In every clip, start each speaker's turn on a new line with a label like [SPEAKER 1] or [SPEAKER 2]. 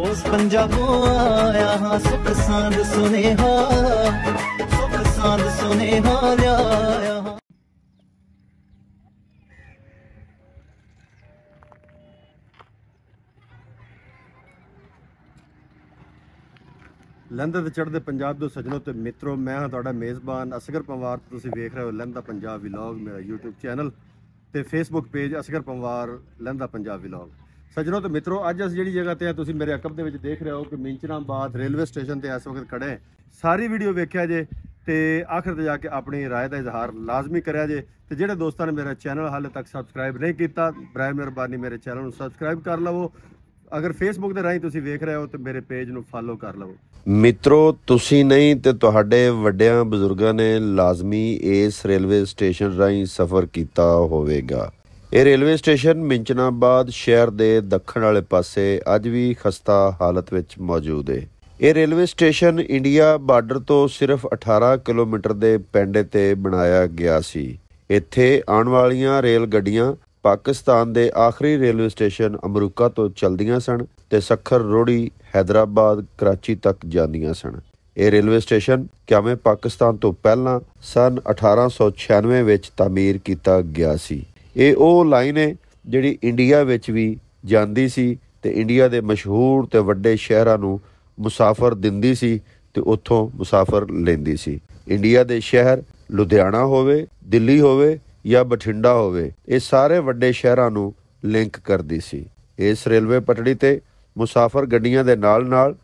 [SPEAKER 1] ਉਸ ਪੰਜਾਬੋਂ ਆਇਆ ਹਾਂ ਸੁਖ ਸਾਂਦ ਸੁਨੇਹਾ ਸੁਖ ਸਾਂਦ ਸੁਨੇਹਾ ਲਿਆਇਆ ਲੰਦਰ ਤੇ ਚੜਦੇ ਪੰਜਾਬ ਦੇ ਸਜਣੋ ਤੇ ਮਿੱਤਰੋ ਮੈਂ ਹਾਂ ਤੁਹਾਡਾ ਮੇਜ਼ਬਾਨ ਅਸਗਰ ਪੰਵਾਰ ਤੁਸੀਂ ਵੇਖ ਰਹੇ ਹੋ ਲੰਦਾ ਪੰਜਾਬ ਵਲੌਗ ਮੇਰਾ YouTube ਚੈਨਲ ਤੇ Facebook page Asghar Panwar Landa Punjab vlog ਸਜਣੋ ਤੇ ਮਿੱਤਰੋ ਅੱਜ ਅਸੀਂ ਜਿਹੜੀ ਜਗ੍ਹਾ ਤੇ ਆ ਤੁਸੀਂ ਮੇਰੇ ਅਕਬ ਦੇ ਵਿੱਚ ਦੇਖ ਰਹੇ ਹੋ ਕਿ ਮਿੰਚਰਾਬਾਦ ਰੇਲਵੇ ਸਟੇਸ਼ਨ ਤੇ ਇਸ ਵਕਤ ਖੜੇ ਸਾਰੀ ਵੀਡੀਓ ਵੇਖਿਆ ਜੇ ਤੇ ਆਖਰ ਤੇ ਜਾ ਕੇ ਆਪਣੀ رائے ਦਾ ਇਜ਼ਹਾਰ ਲਾਜ਼ਮੀ ਕਰਿਆ ਜੇ ਤੇ ਜਿਹੜੇ ਦੋਸਤਾਂ ਨੇ ਮੇਰਾ ਚੈਨਲ ਹਾਲੇ ਤੱਕ ਸਬਸਕ੍ਰਾਈਬ ਨਹੀਂ ਕੀਤਾ ਬਰਾਏ ਮਿਹਰਬਾਨੀ ਮੇਰੇ ਚੈਨਲ ਨੂੰ ਸਬਸਕ੍ਰਾਈਬ ਕਰ ਲਵੋ ਅਗਰ ਫੇਸਬੁੱਕ ਦੇ ਰਾਹੀਂ ਤੁਸੀਂ ਵੇਖ ਰਹੇ ਹੋ ਤੇ ਮੇਰੇ ਪੇਜ ਨੂੰ ਫਾਲੋ ਕਰ ਲਵੋ ਮਿੱਤਰੋ ਤੁਸੀਂ ਨਹੀਂ ਤੇ ਤੁਹਾਡੇ ਵੱਡਿਆਂ ਬਜ਼ੁਰਗਾਂ ਨੇ ਲਾਜ਼ਮੀ ਇਸ ਰੇਲਵੇ ਸਟੇਸ਼ਨ ਰਾਹੀਂ ਸਫ਼ਰ ਕੀਤਾ ਹੋਵੇਗਾ ਇਹ ਰੇਲਵੇ ਸਟੇਸ਼ਨ ਮਿੰਚਨਾਬਾਦ ਸ਼ਹਿਰ ਦੇ ਦੱਖਣ ਵਾਲੇ ਪਾਸੇ ਅੱਜ ਵੀ ਖਸਤਾ ਹਾਲਤ ਵਿੱਚ ਮੌਜੂਦ ਹੈ ਇਹ ਰੇਲਵੇ ਸਟੇਸ਼ਨ ਇੰਡੀਆ ਬਾਰਡਰ ਤੋਂ ਸਿਰਫ 18 ਕਿਲੋਮੀਟਰ ਦੇ ਪੈਂਡੇ ਤੇ ਬਣਾਇਆ ਗਿਆ ਸੀ ਇੱਥੇ ਆਉਣ ਵਾਲੀਆਂ ਰੇਲ ਗੱਡੀਆਂ ਪਾਕਿਸਤਾਨ ਦੇ ਆਖਰੀ ਰੇਲਵੇ ਸਟੇਸ਼ਨ ਅਮਰੀਕਾ ਤੋਂ ਚਲਦੀਆਂ ਸਨ ਤੇ ਸਖਰ ਰੋੜੀ ਹైదరాబాద్ ਕਰਾਚੀ ਤੱਕ ਜਾਂਦੀਆਂ ਸਨ ਇਹ ਰੇਲਵੇ ਸਟੇਸ਼ਨ ਕਿਵੇਂ ਪਾਕਿਸਤਾਨ ਤੋਂ ਪਹਿਲਾਂ ਸਨ 1896 ਵਿੱਚ ਤਾਮੀਰ ਕੀਤਾ ਗਿਆ ਸੀ ਇਹ ਉਹ ਲਾਈਨ ਹੈ ਜਿਹੜੀ ਇੰਡੀਆ ਵਿੱਚ ਵੀ ਜਾਂਦੀ ਸੀ ਤੇ ਇੰਡੀਆ ਦੇ ਮਸ਼ਹੂਰ ਤੇ ਵੱਡੇ ਸ਼ਹਿਰਾਂ ਨੂੰ ਮੁਸਾਫਰ ਦਿੰਦੀ ਸੀ ਤੇ ਉੱਥੋਂ ਮੁਸਾਫਰ ਲੈਂਦੀ ਸੀ ਇੰਡੀਆ ਦੇ ਸ਼ਹਿਰ ਲੁਧਿਆਣਾ ਹੋਵੇ ਦਿੱਲੀ ਹੋਵੇ ਜਾਂ ਬਠਿੰਡਾ ਹੋਵੇ ਇਹ ਸਾਰੇ ਵੱਡੇ ਸ਼ਹਿਰਾਂ ਨੂੰ ਲਿੰਕ ਕਰਦੀ ਸੀ ਇਸ ਰੇਲਵੇ ਪਟੜੀ ਤੇ ਮੁਸਾਫਰ ਗੱਡੀਆਂ ਦੇ ਨਾਲ-ਨਾਲ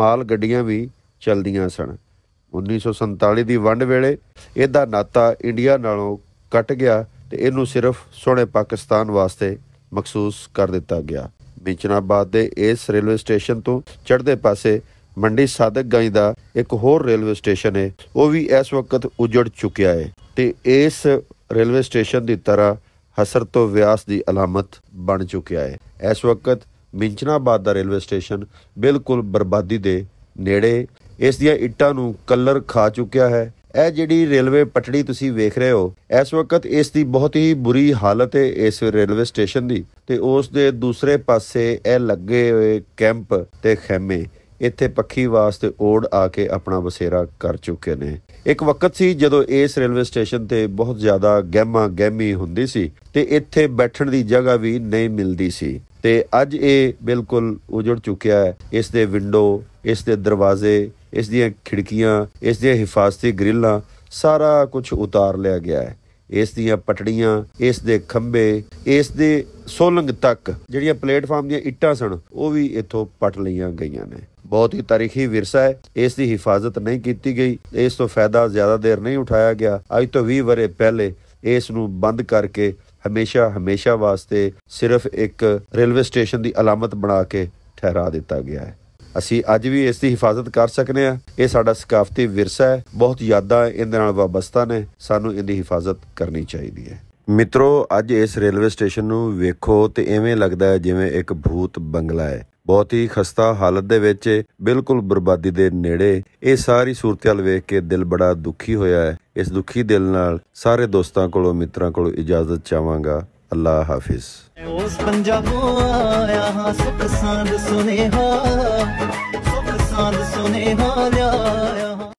[SPEAKER 1] ਮਾਲ ਗੱਡੀਆਂ ਵੀ ਚਲਦੀਆਂ ਸਨ 1947 ਦੀ ਵੰਡ ਵੇਲੇ ਇਹਦਾ ਨਾਤਾ ਇੰਡੀਆ ਨਾਲੋਂ ਕੱਟ ਗਿਆ ਤੇ ਇਹਨੂੰ ਸਿਰਫ ਸੋਹਣੇ ਪਾਕਿਸਤਾਨ ਵਾਸਤੇ ਮਖਸੂਸ ਕਰ ਦਿੱਤਾ ਗਿਆ ਬਿਚਨਾਬਾਦ ਦੇ ਇਸ ਰੇਲਵੇ ਸਟੇਸ਼ਨ ਤੋਂ ਚੜ੍ਹਦੇ ਪਾਸੇ ਮੰਡੀ ਸਾਦਕ ਸਾਦਕਗੰਜ ਦਾ ਇੱਕ ਹੋਰ ਰੇਲਵੇ ਸਟੇਸ਼ਨ ਹੈ ਉਹ ਵੀ ਇਸ ਵਕਤ ਉਜੜ ਚੁੱਕਿਆ ਹੈ ਤੇ ਇਸ ਰੇਲਵੇ ਸਟੇਸ਼ਨ ਦੀ ਤਰ੍ਹਾਂ ਹਸਰ ਤੋਂ ਵਿਆਸ ਦੀ ਅਲਮਤ ਬਣ ਚੁੱਕਿਆ ਹੈ ਇਸ ਵਕਤ ਮਿੰਚਨਾਬਾਦ ਦਾ ਰੇਲਵੇ ਸਟੇਸ਼ਨ ਬਿਲਕੁਲ ਬਰਬਾਦੀ ਦੇ ਨੇੜੇ ਇਸ ਦੀਆਂ ਇੱਟਾਂ ਨੂੰ ਕਲਰ ਖਾ ਚੁੱਕਿਆ ਹੈ ਇਹ ਜਿਹੜੀ ਰੇਲਵੇ ਪਟੜੀ ਤੁਸੀਂ ਵੇਖ ਰਹੇ ਹੋ ਇਸ ਵਕਤ ਇਸ ਦੀ ਬਹੁਤ ਹੀ ਬੁਰੀ ਹਾਲਤ ਹੈ ਇਸ ਰੇਲਵੇ ਸਟੇਸ਼ਨ ਦੀ ਤੇ ਉਸ ਦੇ ਦੂਸਰੇ ਪਾਸੇ ਇਹ ਲੱਗੇ ਹੋਏ ਕੈਂਪ ਤੇ ਖੇਮੇ ਇੱਥੇ ਪੱਖੀ ਵਾਸਤੇ ਓੜ ਆ ਕੇ ਆਪਣਾ ਬਸੇਰਾ ਕਰ ਚੁੱਕੇ ਨੇ ਇੱਕ ਵਕਤ ਸੀ ਜਦੋਂ ਇਸ ਰੇਲਵੇ ਸਟੇਸ਼ਨ ਤੇ ਬਹੁਤ ਜ਼ਿਆਦਾ ਗਹਿਮਾ ਗਹਿਮੀ ਹੁੰਦੀ ਸੀ ਤੇ ਇੱਥੇ ਬੈਠਣ ਦੀ ਜਗ੍ਹਾ ਵੀ ਨਹੀਂ ਮਿਲਦੀ ਸੀ ਤੇ ਅੱਜ ਇਹ ਬਿਲਕੁਲ ਉਜੜ ਚੁੱਕਿਆ ਹੈ ਇਸ ਦੇ ਵਿੰਡੋ ਇਸ ਦੇ ਦਰਵਾਜ਼ੇ ਇਸ ਦੀਆਂ ਖਿੜਕੀਆਂ ਇਸ ਦੇ ਹਿਫਾਜ਼ਤੀ ਗ੍ਰਿਲਾਂ ਸਾਰਾ ਕੁਝ ਉਤਾਰ ਲਿਆ ਗਿਆ ਹੈ ਇਸ ਦੀਆਂ ਪਟੜੀਆਂ ਇਸ ਦੇ ਖੰਬੇ ਇਸ ਦੇ ਸੋਲੰਗ ਤੱਕ ਜਿਹੜੀਆਂ ਪਲੇਟਫਾਰਮ ਦੀਆਂ ਇੱਟਾਂ ਸਨ ਉਹ ਵੀ ਇੱਥੋਂ ਪਟ ਲਈਆਂ ਗਈਆਂ ਨੇ ਬਹੁਤ ਹੀ ਤਾਰੀਖੀ ਵਿਰਸਾ ਹੈ ਇਸ ਦੀ ਹਿਫਾਜ਼ਤ ਨਹੀਂ ਕੀਤੀ ਗਈ ਇਸ ਤੋਂ ਫਾਇਦਾ ਜ਼ਿਆਦਾ ਦੇਰ ਨਹੀਂ ਉਠਾਇਆ ਗਿਆ ਅੱਜ ਤੋਂ 20 ਬਰੇ ਪਹਿਲੇ ਇਸ ਨੂੰ ਬੰਦ ਕਰਕੇ ਹਮੇਸ਼ਾ ਹਮੇਸ਼ਾ ਵਾਸਤੇ ਸਿਰਫ ਇੱਕ ਰੇਲਵੇ ਸਟੇਸ਼ਨ ਦੀ ਅਲਮਤ ਬਣਾ ਕੇ ਠਹਿਰਾ ਦਿੱਤਾ ਗਿਆ ਹੈ ਅਸੀਂ ਅੱਜ ਵੀ ਇਸ ਦੀ ਹਿਫਾਜ਼ਤ ਕਰ ਸਕਨੇ ਆ ਇਹ ਸਾਡਾ ਸਕਾਫਤੀ ਵਿਰਸਾ ਹੈ ਬਹੁਤ ਯਾਦਾਂ ਇਹਦੇ ਨਾਲ ਵਾਬਸਤਾ ਨੇ ਸਾਨੂੰ ਇਹਦੀ ਹਿਫਾਜ਼ਤ ਕਰਨੀ ਚਾਹੀਦੀ ਹੈ ਮਿੱਤਰੋ ਅੱਜ ਇਸ ਰੇਲਵੇ ਸਟੇਸ਼ਨ ਨੂੰ ਵੇਖੋ ਤੇ ਐਵੇਂ ਲੱਗਦਾ ਜਿਵੇਂ ਇੱਕ ਭੂਤ ਬੰਗਲਾ ਹੈ ਬਹੁਤ ਹੀ ਖਸਤਾ ਹਾਲਤ ਦੇ ਵਿੱਚ ਬਿਲਕੁਲ ਬਰਬਾਦੀ ਦੇ ਨੇੜੇ ਇਹ ਸਾਰੀ ਸੂਰਤਿਆਲ ਵੇਖ ਕੇ ਦਿਲ ਬੜਾ ਦੁਖੀ ਹੋਇਆ ਹੈ ਇਸ ਦੁਖੀ ਦਿਲ ਨਾਲ ਸਾਰੇ ਦੋਸਤਾਂ ਕੋਲੋਂ ਮਿੱਤਰਾਂ ਕੋਲੋਂ ਇਜਾਜ਼ਤ ਚਾਹਾਂਗਾ ਅੱਲਾ ਹਾਫਿਜ਼ ਉਸ ਪੰਜਾਬੋਂ ਆਇਆ ਹਾਂ ਸੁਖ ਸਾਂਦ ਸੁਨੇਹਾ ਸੁਖ ਸਾਂਦ ਸੁਨੇਹਾ ਲਿਆਇਆ